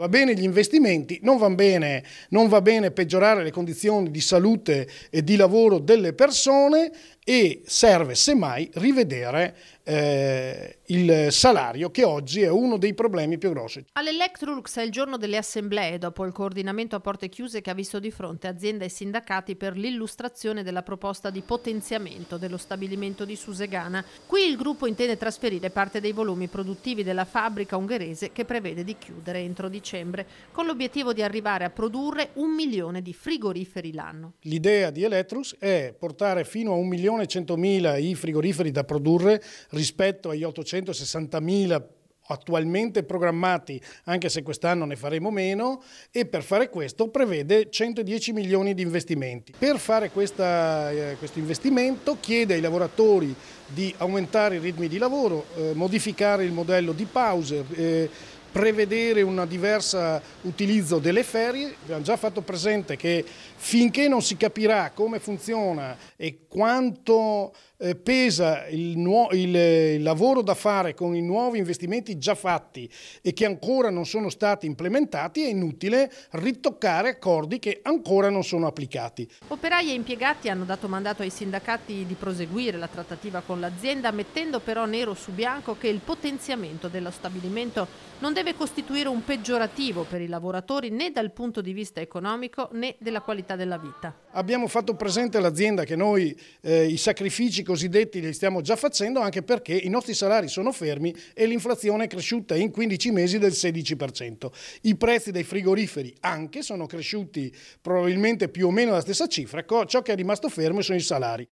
Va bene gli investimenti, non va bene, non va bene peggiorare le condizioni di salute e di lavoro delle persone e serve semmai rivedere eh, il salario che oggi è uno dei problemi più grossi. All'Electrolux è il giorno delle assemblee dopo il coordinamento a porte chiuse che ha visto di fronte azienda e sindacati per l'illustrazione della proposta di potenziamento dello stabilimento di Susegana. Qui il gruppo intende trasferire parte dei volumi produttivi della fabbrica ungherese che prevede di chiudere entro dicembre con l'obiettivo di arrivare a produrre un milione di frigoriferi l'anno. L'idea di Electrolux è portare fino a un milione sono i 100.000 i frigoriferi da produrre rispetto agli 860.000 attualmente programmati, anche se quest'anno ne faremo meno, e per fare questo prevede 110 milioni di investimenti. Per fare questa, eh, questo investimento chiede ai lavoratori di aumentare i ritmi di lavoro, eh, modificare il modello di pause, eh, prevedere un diverso utilizzo delle ferie, abbiamo già fatto presente che finché non si capirà come funziona e quanto eh, pesa il, il, il, lavoro da fare con i nuovi investimenti già fatti e che ancora non sono stati implementati, è inutile ritoccare accordi che ancora non sono applicati. Operai e impiegati hanno dato mandato ai sindacati di proseguire la trattativa con l'azienda, mettendo però nero su bianco che il potenziamento dello stabilimento non deve deve costituire un peggiorativo per i lavoratori né dal punto di vista economico né della qualità della vita. Abbiamo fatto presente all'azienda che noi eh, i sacrifici cosiddetti li stiamo già facendo anche perché i nostri salari sono fermi e l'inflazione è cresciuta in 15 mesi del 16%. I prezzi dei frigoriferi anche sono cresciuti probabilmente più o meno la stessa cifra, ecco, ciò che è rimasto fermo sono i salari.